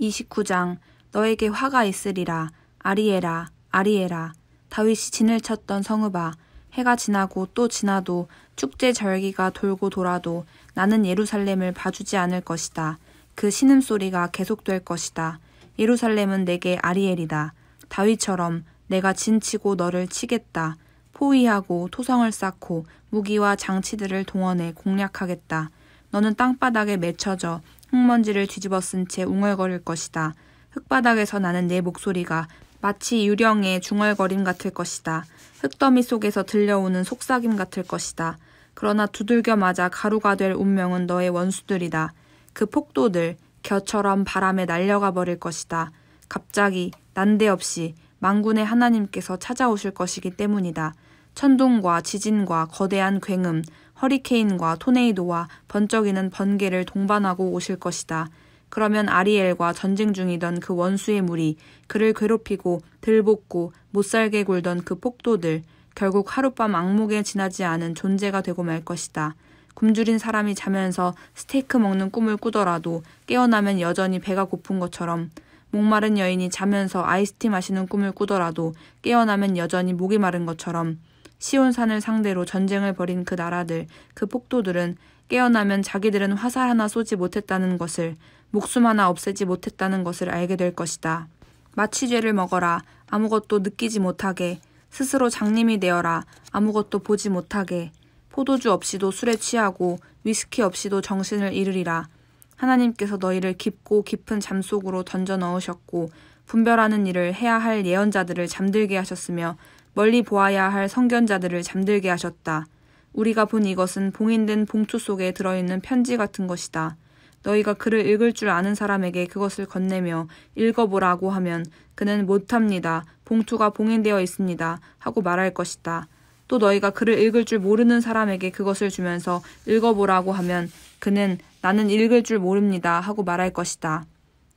29장 너에게 화가 있으리라 아리에라 아리에라 다윗이 진을 쳤던 성읍아 해가 지나고 또 지나도 축제 절기가 돌고 돌아도 나는 예루살렘을 봐주지 않을 것이다. 그 신음소리가 계속될 것이다. 예루살렘은 내게 아리엘이다. 다윗처럼 내가 진치고 너를 치겠다. 포위하고 토성을 쌓고 무기와 장치들을 동원해 공략하겠다. 너는 땅바닥에 맺혀져 흙먼지를 뒤집어 쓴 채 웅얼거릴 것이다. 흙바닥에서 나는 내 목소리가 마치 유령의 중얼거림 같을 것이다. 흙더미 속에서 들려오는 속삭임 같을 것이다. 그러나 두들겨 맞아 가루가 될 운명은 너의 원수들이다. 그 폭도들 겨처럼 바람에 날려가 버릴 것이다. 갑자기 난데없이 망군의 하나님께서 찾아오실 것이기 때문이다. 천둥과 지진과 거대한 굉음, 허리케인과 토네이도와 번쩍이는 번개를 동반하고 오실 것이다. 그러면 아리엘과 전쟁 중이던 그 원수의 물이 그를 괴롭히고 들볶고 못살게 굴던 그 폭도들, 결국 하룻밤 악몽에 지나지 않은 존재가 되고 말 것이다. 굶주린 사람이 자면서 스테이크 먹는 꿈을 꾸더라도 깨어나면 여전히 배가 고픈 것처럼 목마른 여인이 자면서 아이스티 마시는 꿈을 꾸더라도 깨어나면 여전히 목이 마른 것처럼 시온산을 상대로 전쟁을 벌인 그 나라들, 그 폭도들은 깨어나면 자기들은 화살 하나 쏘지 못했다는 것을, 목숨 하나 없애지 못했다는 것을 알게 될 것이다. 마취 죄를 먹어라, 아무것도 느끼지 못하게, 스스로 장님이 되어라, 아무것도 보지 못하게, 포도주 없이도 술에 취하고, 위스키 없이도 정신을 잃으리라. 하나님께서 너희를 깊고 깊은 잠 속으로 던져 넣으셨고, 분별하는 일을 해야 할 예언자들을 잠들게 하셨으며, 멀리 보아야 할 성견자들을 잠들게 하셨다. 우리가 본 이것은 봉인된 봉투 속에 들어있는 편지 같은 것이다. 너희가 그를 읽을 줄 아는 사람에게 그것을 건네며 읽어보라고 하면 그는 못합니다. 봉투가 봉인되어 있습니다. 하고 말할 것이다. 또 너희가 그를 읽을 줄 모르는 사람에게 그것을 주면서 읽어보라고 하면 그는 나는 읽을 줄 모릅니다. 하고 말할 것이다.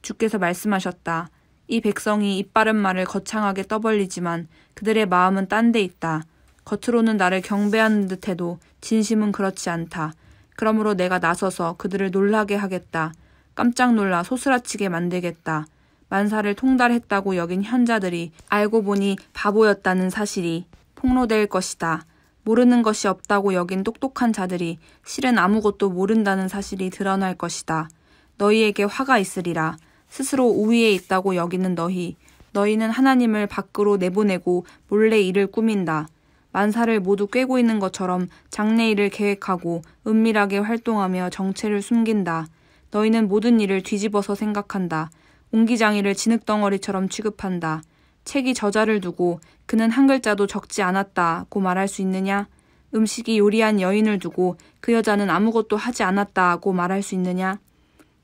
주께서 말씀하셨다. 이 백성이 이빠른 말을 거창하게 떠벌리지만 그들의 마음은 딴 데 있다. 겉으로는 나를 경배하는 듯해도 진심은 그렇지 않다. 그러므로 내가 나서서 그들을 놀라게 하겠다. 깜짝 놀라 소스라치게 만들겠다. 만사를 통달했다고 여긴 현자들이 알고 보니 바보였다는 사실이 폭로될 것이다. 모르는 것이 없다고 여긴 똑똑한 자들이 실은 아무것도 모른다는 사실이 드러날 것이다. 너희에게 화가 있으리라. 스스로 우위에 있다고 여기는 너희 너희는 하나님을 밖으로 내보내고 몰래 일을 꾸민다. 만사를 모두 꿰고 있는 것처럼 장례 일을 계획하고 은밀하게 활동하며 정체를 숨긴다. 너희는 모든 일을 뒤집어서 생각한다. 옹기장이를 진흙덩어리처럼 취급한다. 책이 저자를 두고 그는 한 글자도 적지 않았다고 말할 수 있느냐? 음식이 요리한 여인을 두고 그 여자는 아무것도 하지 않았다고 말할 수 있느냐?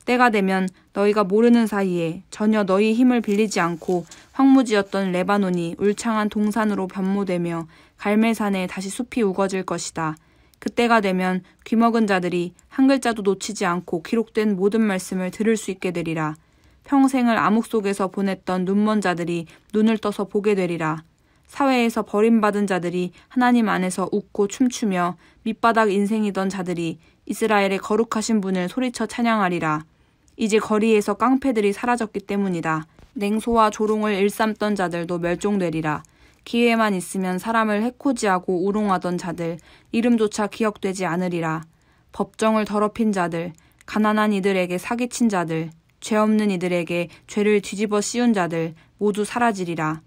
때가 되면 너희가 모르는 사이에 전혀 너희 힘을 빌리지 않고 황무지였던 레바논이 울창한 동산으로 변모되며 갈멜산에 다시 숲이 우거질 것이다. 그때가 되면 귀먹은 자들이 한 글자도 놓치지 않고 기록된 모든 말씀을 들을 수 있게 되리라. 평생을 암흑 속에서 보냈던 눈먼 자들이 눈을 떠서 보게 되리라. 사회에서 버림받은 자들이 하나님 안에서 웃고 춤추며 밑바닥 인생이던 자들이 이스라엘의 거룩하신 분을 소리쳐 찬양하리라. 이제 거리에서 깡패들이 사라졌기 때문이다. 냉소와 조롱을 일삼던 자들도 멸종되리라. 기회만 있으면 사람을 해코지하고 우롱하던 자들, 이름조차 기억되지 않으리라. 법정을 더럽힌 자들, 가난한 이들에게 사기친 자들, 죄 없는 이들에게 죄를 뒤집어 씌운 자들 모두 사라지리라.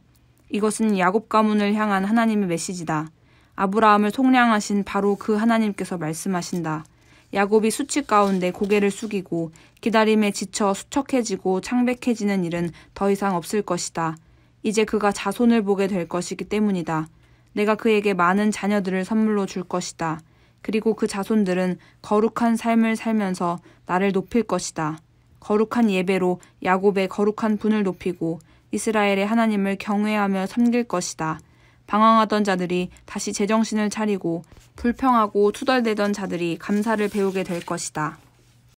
이것은 야곱 가문을 향한 하나님의 메시지다. 아브라함을 속량하신 바로 그 하나님께서 말씀하신다. 야곱이 수치 가운데 고개를 숙이고 기다림에 지쳐 수척해지고 창백해지는 일은 더 이상 없을 것이다. 이제 그가 자손을 보게 될 것이기 때문이다. 내가 그에게 많은 자녀들을 선물로 줄 것이다. 그리고 그 자손들은 거룩한 삶을 살면서 나를 높일 것이다. 거룩한 예배로 야곱의 거룩한 분을 높이고 이스라엘의 하나님을 경외하며 섬길 것이다. 방황하던 자들이 다시 제정신을 차리고 불평하고 투덜대던 자들이 감사를 배우게 될 것이다.